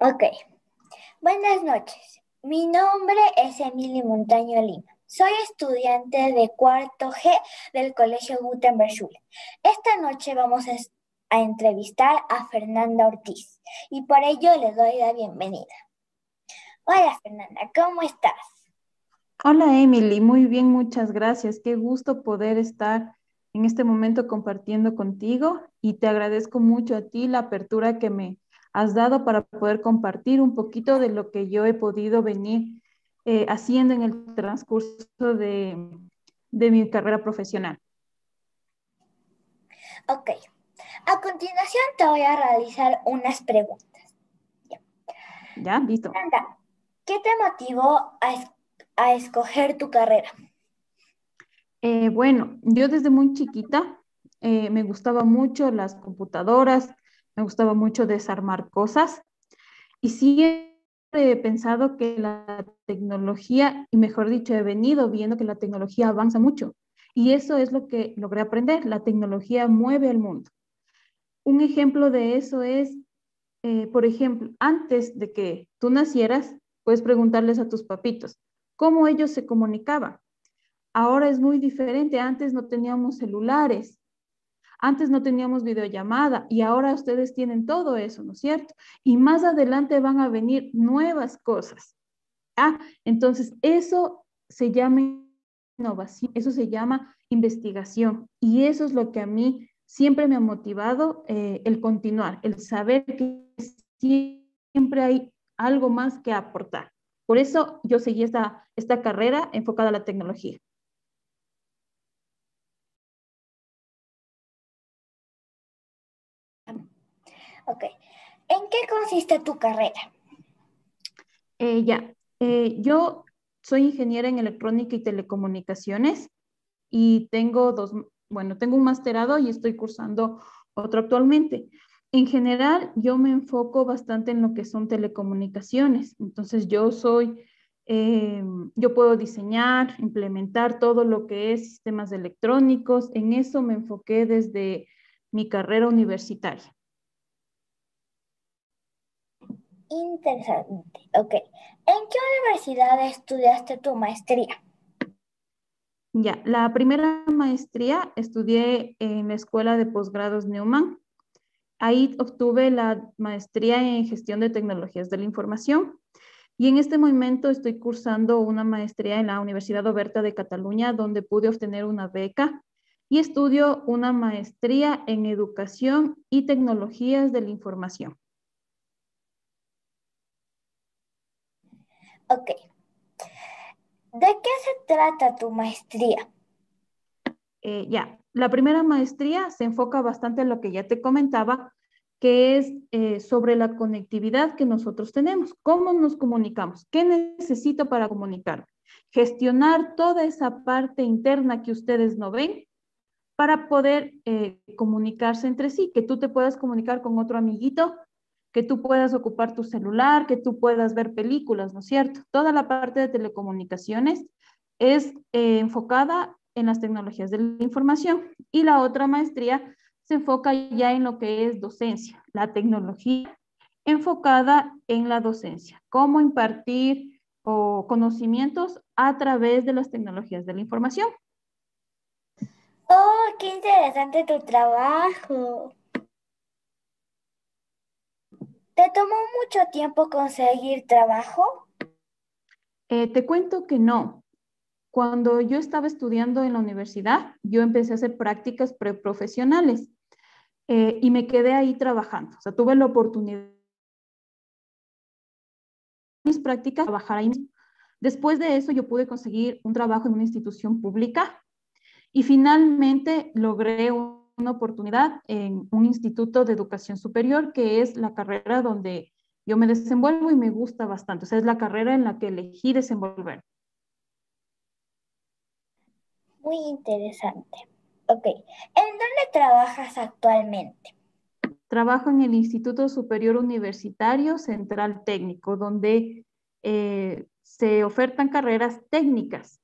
Ok. Buenas noches. Mi nombre es Emily Montaño Lima. Soy estudiante de cuarto G del Colegio Gutenberg Schule. Esta noche vamos a, entrevistar a Fernanda Ortiz y por ello le doy la bienvenida. Hola Fernanda, ¿cómo estás? Hola Emily, muy bien, muchas gracias. Qué gusto poder estar en este momento compartiendo contigo y te agradezco mucho a ti la apertura que me has dado para poder compartir un poquito de lo que yo he podido venir eh, haciendo en el transcurso de, mi carrera profesional. Ok. A continuación te voy a realizar unas preguntas. Ya, listo. ¿qué te motivó a, escoger tu carrera? Eh, bueno, yo desde muy chiquita eh, me gustaba mucho las computadoras, me gustaba mucho desarmar cosas y siempre he pensado que la tecnología, y mejor dicho, he venido viendo que la tecnología avanza mucho. Y eso es lo que logré aprender. La tecnología mueve el mundo. Un ejemplo de eso es, eh, por ejemplo, antes de que tú nacieras, puedes preguntarles a tus papitos cómo ellos se comunicaban. Ahora es muy diferente. Antes no teníamos celulares. Antes no teníamos videollamada y ahora ustedes tienen todo eso, ¿no es cierto? Y más adelante van a venir nuevas cosas. Ah, entonces eso se llama innovación, eso se llama investigación y eso es lo que a mí siempre me ha motivado eh, el continuar, el saber que siempre hay algo más que aportar. Por eso yo seguí esta, esta carrera enfocada a la tecnología. Ok. ¿En qué consiste tu carrera? Eh, ya, eh, yo soy ingeniera en electrónica y telecomunicaciones y tengo dos, bueno, tengo un masterado y estoy cursando otro actualmente. En general, yo me enfoco bastante en lo que son telecomunicaciones. Entonces, yo soy, eh, yo puedo diseñar, implementar todo lo que es sistemas electrónicos. En eso me enfoqué desde mi carrera universitaria. Interesante. Ok. ¿En qué universidad estudiaste tu maestría? Ya, la primera maestría estudié en la Escuela de Posgrados Newman. Ahí obtuve la maestría en gestión de tecnologías de la información. Y en este momento estoy cursando una maestría en la Universidad Oberta de Cataluña, donde pude obtener una beca y estudio una maestría en educación y tecnologías de la información. Ok. ¿De qué se trata tu maestría? Eh, ya, la primera maestría se enfoca bastante en lo que ya te comentaba, que es eh, sobre la conectividad que nosotros tenemos, cómo nos comunicamos, qué necesito para comunicar gestionar toda esa parte interna que ustedes no ven para poder eh, comunicarse entre sí, que tú te puedas comunicar con otro amiguito que tú puedas ocupar tu celular, que tú puedas ver películas, ¿no es cierto? Toda la parte de telecomunicaciones es eh, enfocada en las tecnologías de la información y la otra maestría se enfoca ya en lo que es docencia, la tecnología enfocada en la docencia, cómo impartir o conocimientos a través de las tecnologías de la información. ¡Oh, qué interesante tu trabajo! ¿Te tomó mucho tiempo conseguir trabajo? Eh, te cuento que no. Cuando yo estaba estudiando en la universidad, yo empecé a hacer prácticas preprofesionales eh, y me quedé ahí trabajando. O sea, tuve la oportunidad mis prácticas trabajar ahí. Después de eso, yo pude conseguir un trabajo en una institución pública y finalmente logré un una oportunidad en un instituto de educación superior, que es la carrera donde yo me desenvuelvo y me gusta bastante. O sea, es la carrera en la que elegí desenvolver. Muy interesante. Ok. ¿En dónde trabajas actualmente? Trabajo en el Instituto Superior Universitario Central Técnico, donde eh, se ofertan carreras técnicas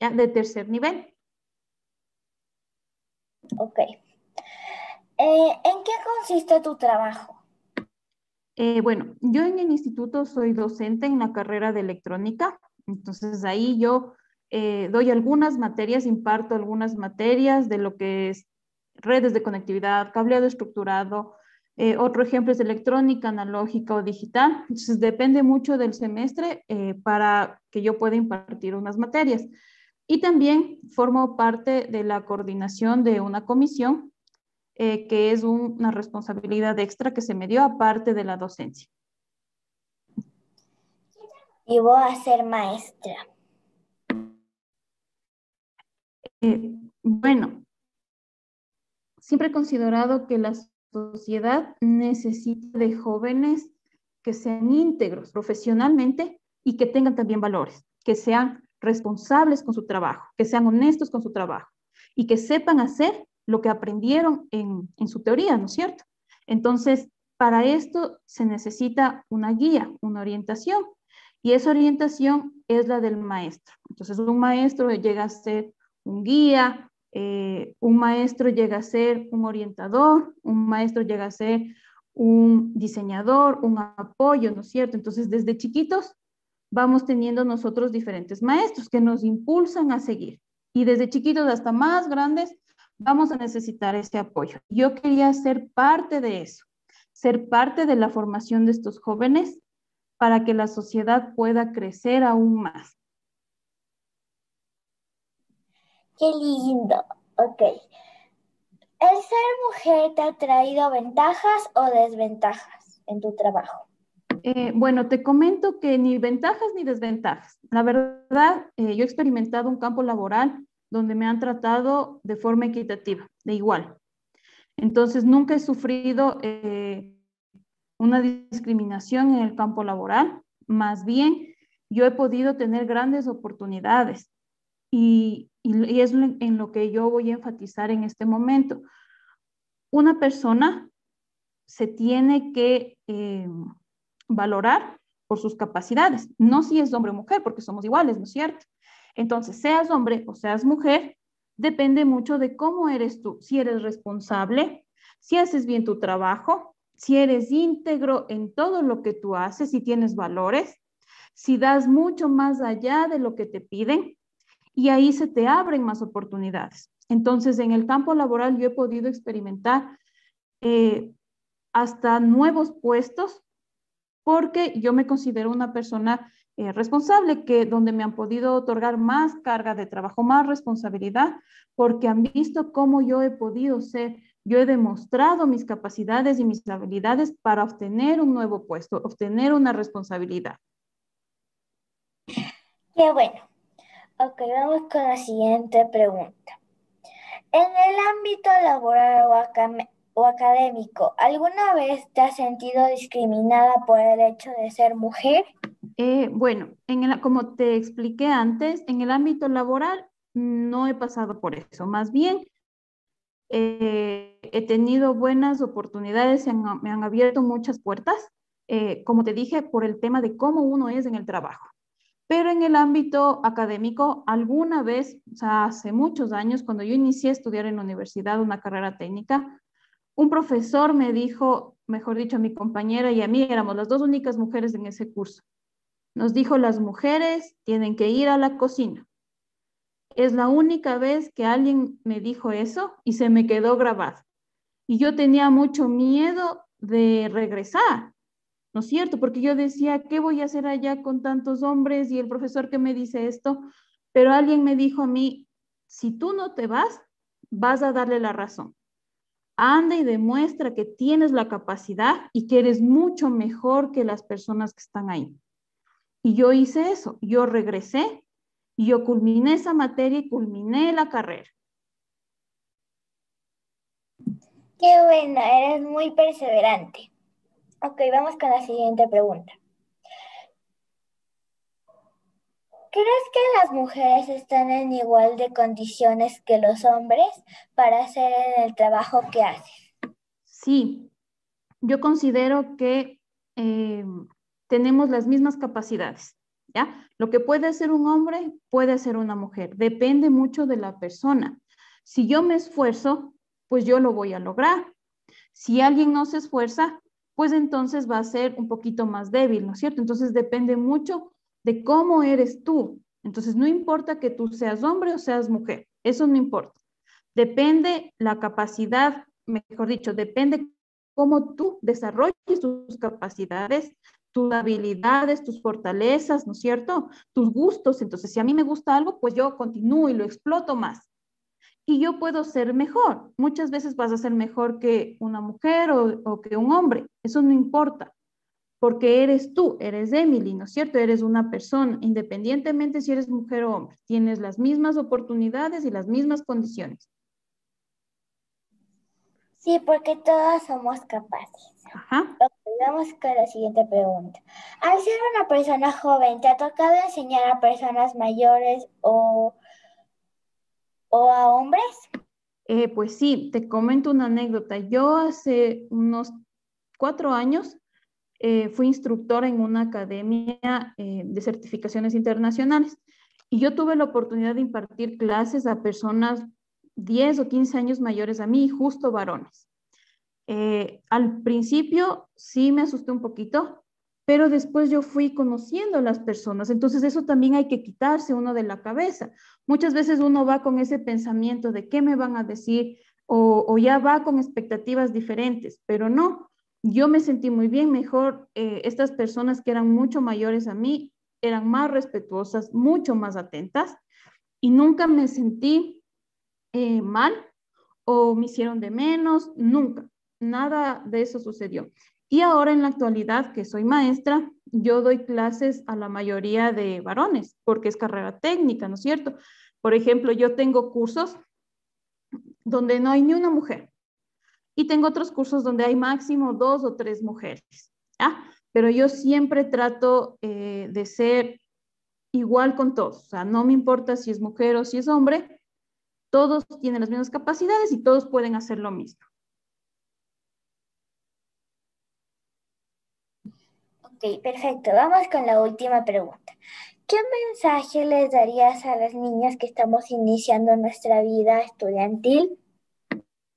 de tercer nivel. Ok. Eh, ¿En qué consiste tu trabajo? Eh, bueno, yo en el instituto soy docente en la carrera de electrónica, entonces ahí yo eh, doy algunas materias, imparto algunas materias de lo que es redes de conectividad, cableado estructurado. otro ejemplo es electrónica, analógica o digital. Entonces depende mucho del semestre para que yo pueda impartir unas materias. Y también formo parte de la coordinación de una comisión, eh, que es una responsabilidad extra que se me dio aparte de la docencia. Y voy a ser maestra. Eh, bueno, siempre he considerado que la sociedad necesita de jóvenes que sean íntegros profesionalmente y que tengan también valores, que sean responsables con su trabajo, que sean honestos con su trabajo y que sepan hacer lo que aprendieron en, su teoría, ¿no es cierto? Entonces, para esto se necesita una guía, una orientación, y esa orientación es la del maestro. Entonces, un maestro llega a ser un guía, eh, un maestro llega a ser un orientador, un maestro llega a ser un diseñador, un apoyo, ¿no es cierto? Entonces, desde chiquitos vamos teniendo nosotros diferentes maestros que nos impulsan a seguir. Y desde chiquitos hasta más grandes, vamos a necesitar ese apoyo. Yo quería ser parte de eso, ser parte de la formación de estos jóvenes para que la sociedad pueda crecer aún más. Qué lindo. Ok. ¿El ser mujer te ha traído ventajas o desventajas en tu trabajo? Eh, bueno, te comento que ni ventajas ni desventajas. La verdad, eh, yo he experimentado un campo laboral donde me han tratado de forma equitativa, de igual. Entonces, nunca he sufrido eh, una discriminación en el campo laboral. Más bien, yo he podido tener grandes oportunidades y, es en lo que yo voy a enfatizar en este momento. Una persona se tiene que valorar por sus capacidades, no si es hombre o mujer, porque somos iguales, ¿no es cierto? Entonces, seas hombre o seas mujer, depende mucho de cómo eres tú, si eres responsable, si haces bien tu trabajo, si eres íntegro en todo lo que tú haces, si tienes valores, si das mucho más allá de lo que te piden y ahí se te abren más oportunidades. Entonces, en el campo laboral yo he podido experimentar eh, hasta nuevos puestos porque yo me considero una persona eh, responsable, que donde me han podido otorgar más carga de trabajo, más responsabilidad, porque han visto cómo yo he podido ser, yo he demostrado mis capacidades y mis habilidades para obtener un nuevo puesto, obtener una responsabilidad. Qué bueno. Ok, vamos con la siguiente pregunta. En el ámbito laboral o o académico. ¿Alguna vez te has sentido discriminada por el hecho de ser mujer? Eh, bueno, en como te expliqué antes, en el ámbito laboral no he pasado por eso. Más bien, eh, he tenido buenas oportunidades, me han abierto muchas puertas, eh, como te dije, por el tema de cómo uno es en el trabajo. Pero en el ámbito académico, alguna vez, o sea, hace muchos años, cuando yo inicié a estudiar en la universidad una carrera técnica, un profesor me dijo, mejor dicho, a mi compañera y a mí, éramos las dos únicas mujeres en ese curso. Nos dijo, las mujeres tienen que ir a la cocina. Es la única vez que alguien me dijo eso y se me quedó grabado. Y yo tenía mucho miedo de regresar, ¿no es cierto? Porque yo decía, ¿qué voy a hacer allá con tantos hombres y el profesor que me dice esto? Pero alguien me dijo a mí, si tú no te vas, vas a darle la razón. Anda y demuestra que tienes la capacidad y que eres mucho mejor que las personas que están ahí. Y yo hice eso, yo regresé y yo culminé esa materia y culminé la carrera. Qué bueno, eres muy perseverante. Ok, vamos con la siguiente pregunta. ¿Crees que las mujeres están en igual de condiciones que los hombres para hacer el trabajo que hacen? Sí, yo considero que eh, tenemos las mismas capacidades, ¿ya? Lo que puede hacer un hombre puede hacer una mujer, depende mucho de la persona. Si yo me esfuerzo, pues yo lo voy a lograr. Si alguien no se esfuerza, pues entonces va a ser un poquito más débil, ¿no es cierto? Entonces depende mucho de cómo eres tú. Entonces, no importa que tú seas hombre o seas mujer, eso no importa. Depende la capacidad, mejor dicho, depende cómo tú desarrolles tus capacidades, tus habilidades, tus fortalezas, ¿no es cierto? Tus gustos. Entonces, si a mí me gusta algo, pues yo continúo y lo exploto más. Y yo puedo ser mejor. Muchas veces vas a ser mejor que una mujer o, o que un hombre. Eso no importa porque eres tú, eres Emily, ¿no es cierto? Eres una persona, independientemente si eres mujer o hombre, tienes las mismas oportunidades y las mismas condiciones. Sí, porque todas somos capaces. Ajá. Vamos con la siguiente pregunta. Al ser una persona joven, ¿te ha tocado enseñar a personas mayores o, o a hombres? Eh, pues sí, te comento una anécdota. Yo hace unos cuatro años eh, fui instructora en una academia eh, de certificaciones internacionales y yo tuve la oportunidad de impartir clases a personas 10 o 15 años mayores a mí, justo varones. Eh, al principio sí me asusté un poquito, pero después yo fui conociendo a las personas. Entonces eso también hay que quitarse uno de la cabeza. Muchas veces uno va con ese pensamiento de qué me van a decir o, o ya va con expectativas diferentes, pero no yo me sentí muy bien, mejor eh, estas personas que eran mucho mayores a mí eran más respetuosas, mucho más atentas y nunca me sentí eh, mal o me hicieron de menos, nunca, nada de eso sucedió. Y ahora en la actualidad que soy maestra, yo doy clases a la mayoría de varones porque es carrera técnica, ¿no es cierto? Por ejemplo, yo tengo cursos donde no hay ni una mujer y tengo otros cursos donde hay máximo dos o tres mujeres. Pero yo siempre trato eh, de ser igual con todos. O sea, no me importa si es mujer o si es hombre. Todos tienen las mismas capacidades y todos pueden hacer lo mismo. Ok, perfecto. Vamos con la última pregunta. ¿Qué mensaje les darías a las niñas que estamos iniciando nuestra vida estudiantil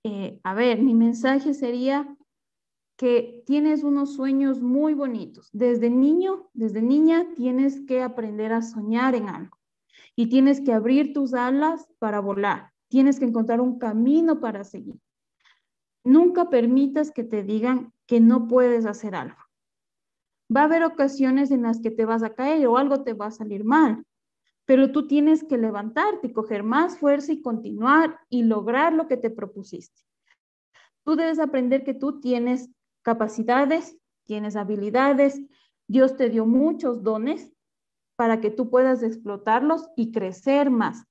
eh, a ver, mi mensaje sería que tienes unos sueños muy bonitos. Desde niño, desde niña, tienes que aprender a soñar en algo y tienes que abrir tus alas para volar. Tienes que encontrar un camino para seguir. Nunca permitas que te digan que no puedes hacer algo. Va a haber ocasiones en las que te vas a caer o algo te va a salir mal, pero tú tienes que levantarte, coger más fuerza y continuar y lograr lo que te propusiste. Tú debes aprender que tú tienes capacidades, tienes habilidades, Dios te dio muchos dones para que tú puedas explotarlos y crecer más,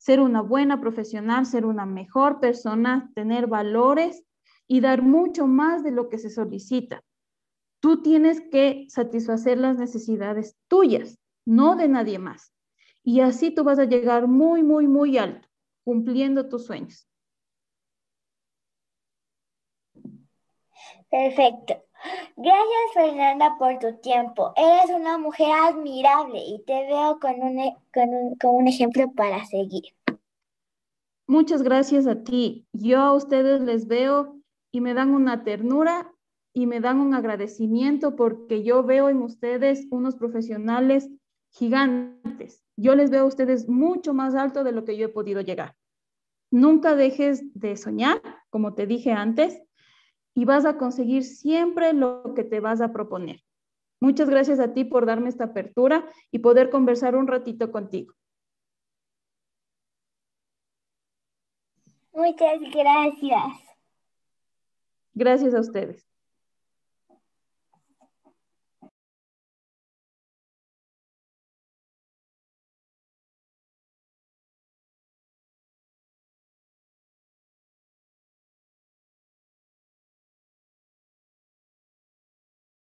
ser una buena profesional, ser una mejor persona, tener valores y dar mucho más de lo que se solicita. Tú tienes que satisfacer las necesidades tuyas, no de nadie más. Y así tú vas a llegar muy, muy, muy alto, cumpliendo tus sueños. Perfecto. Gracias Fernanda por tu tiempo. Eres una mujer admirable y te veo con un, e, con con un ejemplo para seguir. Muchas gracias a ti. Yo a ustedes les veo y me dan una ternura y me dan un agradecimiento porque yo veo en ustedes unos profesionales gigantes yo les veo a ustedes mucho más alto de lo que yo he podido llegar. Nunca dejes de soñar, como te dije antes, y vas a conseguir siempre lo que te vas a proponer. Muchas gracias a ti por darme esta apertura y poder conversar un ratito contigo. Muchas gracias. Gracias a ustedes.